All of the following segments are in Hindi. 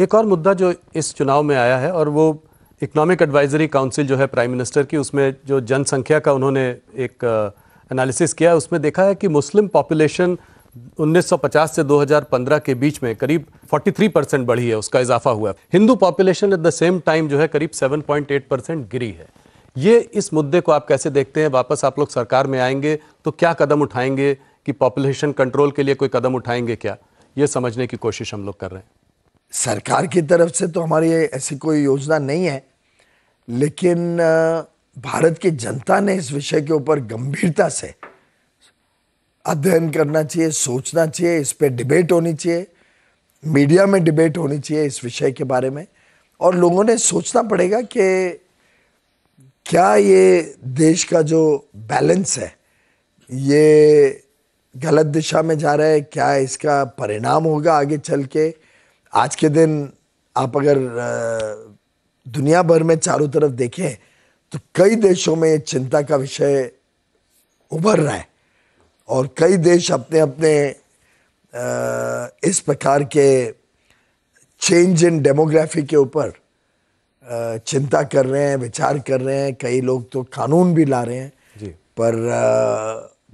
एक और मुद्दा जो इस चुनाव में आया है और वो इकोनॉमिक एडवाइजरी काउंसिल जो है प्राइम मिनिस्टर की उसमें जो जनसंख्या का उन्होंने एक एनालिसिस uh, किया है उसमें देखा है कि मुस्लिम पॉपुलेशन 1950 से 2015 के बीच में करीब 43 परसेंट बढ़ी है उसका इजाफा हुआ है Hindu population at the same time जो है करीब 7.8 परसेंट गिरी है ये इस मुद्दे को आप कैसे देखते हैं वापस आप लोग सरकार में आएंगे तो क्या कदम उठाएंगे कि पॉपुलेशन कंट्रोल के लिए कोई कदम उठाएंगे क्या ये समझने की कोशिश हम लोग कर रहे हैं सरकार की तरफ से तो हमारी ऐसी कोई योजना नहीं है लेकिन भारत की जनता ने इस विषय के ऊपर गंभीरता से अध्ययन करना चाहिए सोचना चाहिए इस पर डिबेट होनी चाहिए मीडिया में डिबेट होनी चाहिए इस विषय के बारे में और लोगों ने सोचना पड़ेगा कि क्या ये देश का जो बैलेंस है ये गलत दिशा में जा रहा है क्या इसका परिणाम होगा आगे चल के आज के दिन आप अगर दुनिया भर में चारों तरफ देखें तो कई देशों में ये चिंता का विषय उभर रहा है और कई देश अपने अपने इस प्रकार के चेंज इन डेमोग्राफी के ऊपर चिंता कर रहे हैं विचार कर रहे हैं कई लोग तो कानून भी ला रहे हैं जी। पर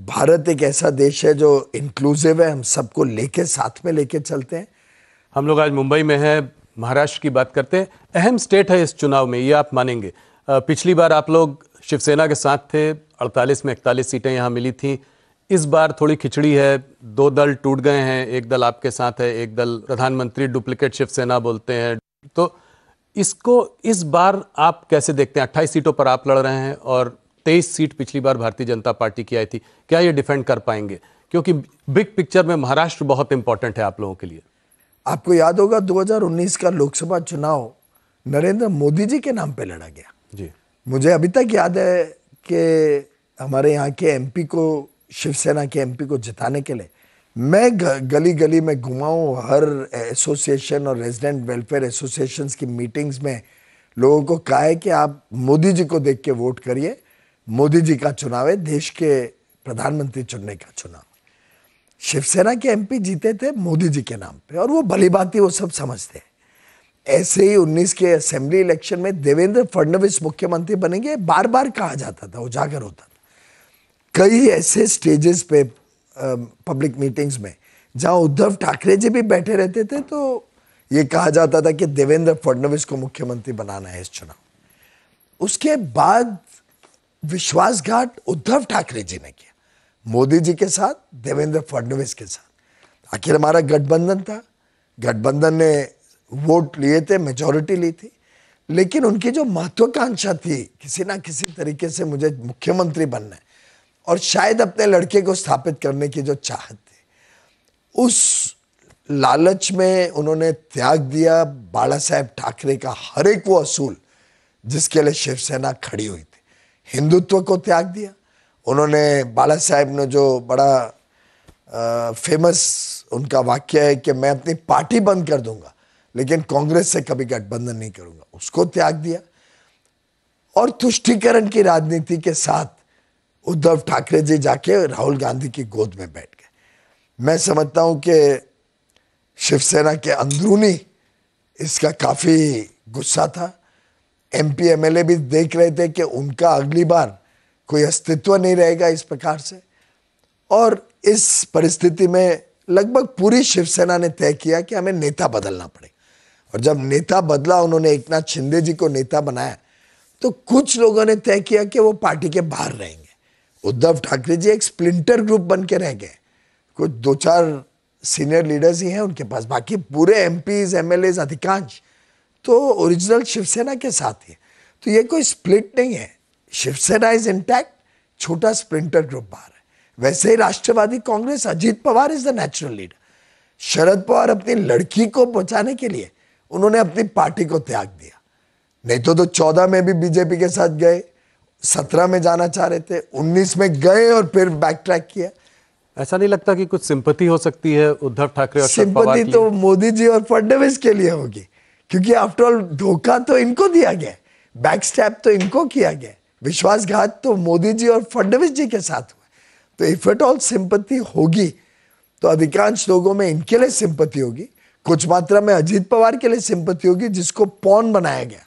भारत एक ऐसा देश है जो इंक्लूसिव है हम सबको लेके साथ में लेके चलते हैं हम लोग आज मुंबई में हैं महाराष्ट्र की बात करते हैं अहम स्टेट है इस चुनाव में ये आप मानेंगे पिछली बार आप लोग शिवसेना के साथ थे 48 में 41 सीटें यहाँ मिली थी इस बार थोड़ी खिचड़ी है दो दल टूट गए हैं एक दल आपके साथ है एक दल प्रधानमंत्री डुप्लीकेट शिवसेना बोलते हैं तो इसको इस बार आप कैसे देखते हैं अट्ठाईस सीटों पर आप लड़ रहे हैं और तेईस सीट पिछली बार भारतीय जनता पार्टी की आई थी क्या ये डिफेंड कर पाएंगे क्योंकि बिग पिक्चर में महाराष्ट्र बहुत इंपॉर्टेंट है आप लोगों के लिए आपको याद होगा 2019 का लोकसभा चुनाव नरेंद्र मोदी जी के नाम पे लड़ा गया जी मुझे अभी तक याद है कि हमारे यहाँ के एमपी को शिवसेना के एमपी को जिताने के लिए मैं गली गली में घुमाऊँ हर एसोसिएशन और रेजिडेंट वेलफेयर एसोसिएशन की मीटिंग्स में लोगों को कहा है कि आप मोदी जी को देख के वोट करिए मोदी जी का चुनाव है देश के प्रधानमंत्री चुनने का चुनाव शिवसेना के एमपी जीते थे मोदी जी के नाम पे और वो भली बात वो सब समझते हैं ऐसे ही 19 के असेंबली इलेक्शन में देवेंद्र फडणवीस मुख्यमंत्री बनेंगे बार बार कहा जाता था उजागर होता था कई ऐसे स्टेजेस पे पब्लिक मीटिंग्स में जहां उद्धव ठाकरे जी भी बैठे रहते थे तो ये कहा जाता था कि देवेंद्र फडणवीस को मुख्यमंत्री बनाना है इस चुनाव उसके बाद विश्वासघात उद्धव ठाकरे जी ने किया मोदी जी के साथ देवेंद्र फडणवीस के साथ आखिर हमारा गठबंधन था गठबंधन ने वोट लिए थे मेजोरिटी ली थी लेकिन उनकी जो महत्वाकांक्षा थी किसी ना किसी तरीके से मुझे मुख्यमंत्री बनना है और शायद अपने लड़के को स्थापित करने की जो चाहत थी उस लालच में उन्होंने त्याग दिया बाला साहेब ठाकरे का हर एक वो असूल जिसके लिए शिवसेना खड़ी हुई थी हिंदुत्व को त्याग दिया उन्होंने बाला साहेब ने जो बड़ा आ, फेमस उनका वाक्य है कि मैं अपनी पार्टी बंद कर दूंगा लेकिन कांग्रेस से कभी गठबंधन नहीं करूंगा उसको त्याग दिया और तुष्टिकरण की राजनीति के साथ उद्धव ठाकरे जी जाके राहुल गांधी की गोद में बैठ गए मैं समझता हूं कि शिवसेना के अंदरूनी इसका काफ़ी गुस्सा था एम पी भी देख रहे थे कि उनका अगली बार कोई अस्तित्व नहीं रहेगा इस प्रकार से और इस परिस्थिति में लगभग पूरी शिवसेना ने तय किया कि हमें नेता बदलना पड़ेगा और जब नेता बदला उन्होंने एक नाथ शिंदे जी को नेता बनाया तो कुछ लोगों ने तय किया कि वो पार्टी के बाहर रहेंगे उद्धव ठाकरे जी एक स्प्लिंटर ग्रुप बन के रह गए कुछ दो चार सीनियर लीडर्स ही हैं उनके पास बाकी पूरे एम पीज एम अधिकांश तो ओरिजिनल शिवसेना के साथ ही तो ये कोई स्प्लिट नहीं है शिवसेना इज इंटैक्ट छोटा स्प्रिंटर ग्रुप बाहर है वैसे ही Rashtravadi Congress Ajit Pawar is the natural leader Sharad Pawar अपनी लड़की को बचाने के लिए उन्होंने अपनी पार्टी को त्याग दिया नहीं तो तो चौदह में भी बीजेपी के साथ गए सत्रह में जाना चाह रहे थे उन्नीस में गए और फिर बैक ट्रैक किया ऐसा नहीं लगता कि कुछ सिंपति हो सकती है उद्धव ठाकरे और सिंपति तो मोदी जी और फडनवीस के लिए होगी क्योंकि आफ्टरऑल धोखा तो इनको दिया गया बैक स्टैप तो इनको किया गया विश्वासघात तो मोदी जी और फडणवीस जी के साथ हुआ तो इफ एट ऑल सिंपत्ति होगी तो अधिकांश लोगों में इनके लिए सिंपत्ति होगी कुछ मात्रा में अजीत पवार के लिए सिंपत्ति होगी जिसको पौन बनाया गया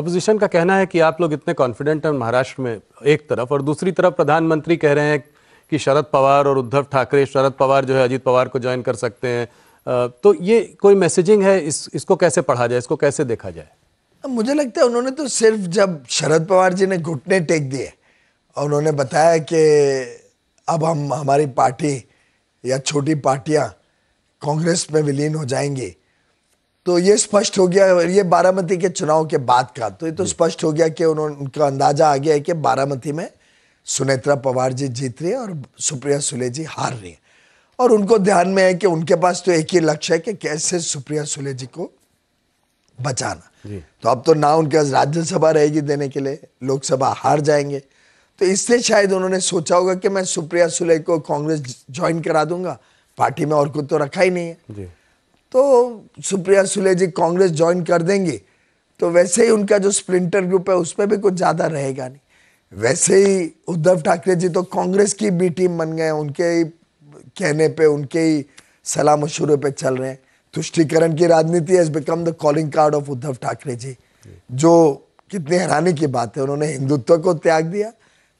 अपोजिशन का कहना है कि आप लोग इतने कॉन्फिडेंट हैं महाराष्ट्र में एक तरफ और दूसरी तरफ प्रधानमंत्री कह रहे हैं कि शरद पवार और उद्धव ठाकरे शरद पवार जो है अजीत पवार को ज्वाइन कर सकते हैं तो ये कोई मैसेजिंग है इस इसको कैसे पढ़ा जाए इसको कैसे देखा जाए मुझे लगता है उन्होंने तो सिर्फ जब शरद पवार जी ने घुटने टेक दिए और उन्होंने बताया कि अब हम हमारी पार्टी या छोटी पार्टियां कांग्रेस में विलीन हो जाएंगी तो ये स्पष्ट हो गया ये बारामती के चुनाव के बाद का तो ये तो स्पष्ट हो गया कि उन्होंने उनका अंदाजा आ गया है कि बारामती में सुनेत्रा पवार जी जीत रही है और सुप्रिया सुले जी हार रही है और उनको ध्यान में है कि उनके पास तो एक ही लक्ष्य है कि कैसे सुप्रिया सुले जी को बचाना तो अब तो ना उनके पास राज्यसभा रहेगी देने के लिए लोकसभा हार जाएंगे तो इससे शायद उन्होंने सोचा होगा कि मैं सुप्रिया सुले को कांग्रेस ज्वाइन करा दूंगा पार्टी में और कुछ तो रखा ही नहीं है तो सुप्रिया सुले जी कांग्रेस ज्वाइन कर देंगे तो वैसे ही उनका जो स्प्लिंटर ग्रुप है उसमें भी कुछ ज़्यादा रहेगा नहीं वैसे ही उद्धव ठाकरे जी तो कांग्रेस की बी टीम बन गए उनके ही कहने पे उनके ही सलाह मशूरे पे चल रहे हैं तुष्टिकरण की राजनीति has become the calling card of Uddhav Thackeray ji जो कितने हैरानी की बात है उन्होंने हिंदुत्व को त्याग दिया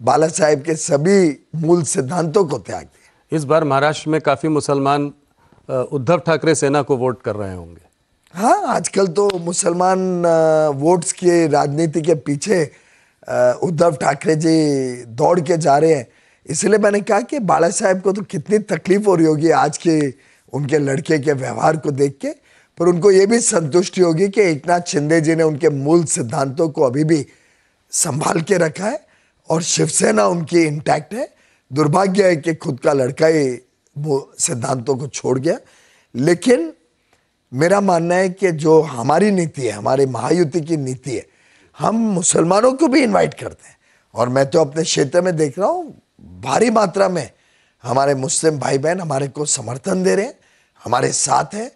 बाला साहेब के सभी मूल सिद्धांतों को त्याग दिया इस बार महाराष्ट्र में काफ़ी मुसलमान उद्धव ठाकरे सेना को वोट कर रहे होंगे हाँ आजकल तो मुसलमान वोट्स के राजनीति के पीछे उद्धव ठाकरे जी दौड़ के जा रहे हैं इसलिए मैंने कहा कि बाला साहेब को तो कितनी तकलीफ हो रही होगी आज के उनके लड़के के व्यवहार को देख के पर उनको ये भी संतुष्टि होगी कि एकनाथ शिंदे जी ने उनके मूल सिद्धांतों को अभी भी संभाल के रखा है और शिवसेना उनकी इंटैक्ट है दुर्भाग्य है कि खुद का लड़का ही वो सिद्धांतों को छोड़ गया लेकिन मेरा मानना है कि जो हमारी नीति है हमारे महायुति की नीति है हम मुसलमानों को भी इनवाइट करते हैं और मैं तो अपने क्षेत्र में देख रहा हूँ भारी मात्रा में हमारे मुस्लिम भाई बहन हमारे को समर्थन दे रहे हैं हमारे साथ हैं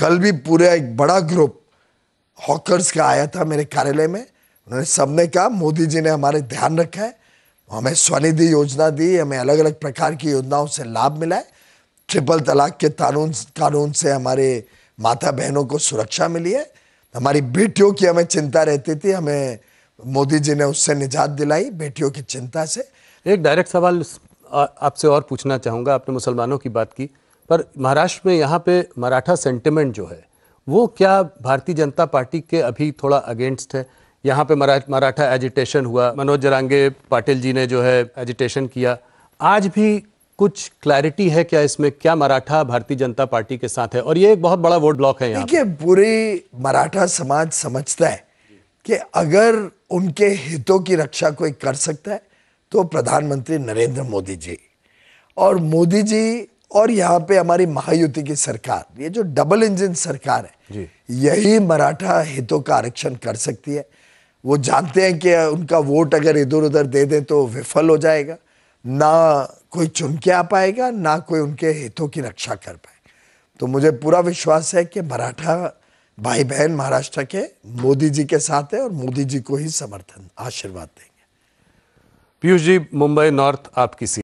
कल भी पूरा एक बड़ा ग्रुप हॉकर्स का आया था मेरे कार्यालय में उन्होंने सबने कहा मोदी जी ने हमारे ध्यान रखा है हमें स्वनिधि योजना दी हमें अलग अलग प्रकार की योजनाओं से लाभ मिला है ट्रिपल तलाक के कानून कानून से हमारे माता बहनों को सुरक्षा मिली है हमारी बेटियों की हमें चिंता रहती थी हमें मोदी जी ने उससे निजात दिलाई बेटियों की चिंता से एक डायरेक्ट सवाल आपसे और पूछना चाहूँगा आपने मुसलमानों की बात की पर महाराष्ट्र में यहाँ पे मराठा सेंटिमेंट जो है वो क्या भारतीय जनता पार्टी के अभी थोड़ा अगेंस्ट है यहाँ पे मराठा एजिटेशन हुआ मनोज जरांगे पाटिल जी ने जो है एजिटेशन किया आज भी कुछ क्लैरिटी है क्या इसमें क्या मराठा भारतीय जनता पार्टी के साथ है और ये एक बहुत बड़ा वोट ब्लॉक है देखिए पूरे मराठा समाज समझता है कि अगर उनके हितों की रक्षा कोई कर सकता है तो प्रधानमंत्री नरेंद्र मोदी जी और मोदी जी और यहाँ पे हमारी महायुति की सरकार ये जो डबल इंजन सरकार है यही मराठा हितों का आरक्षण कर सकती है वो जानते हैं कि उनका वोट अगर इधर उधर दे दें तो विफल हो जाएगा ना कोई चुन के आ पाएगा ना कोई उनके हितों की रक्षा कर पाए तो मुझे पूरा विश्वास है कि मराठा भाई बहन महाराष्ट्र के मोदी जी के साथ है और मोदी जी को ही समर्थन आशीर्वाद देंगे पीयूष जी मुंबई नॉर्थ आपकी सीट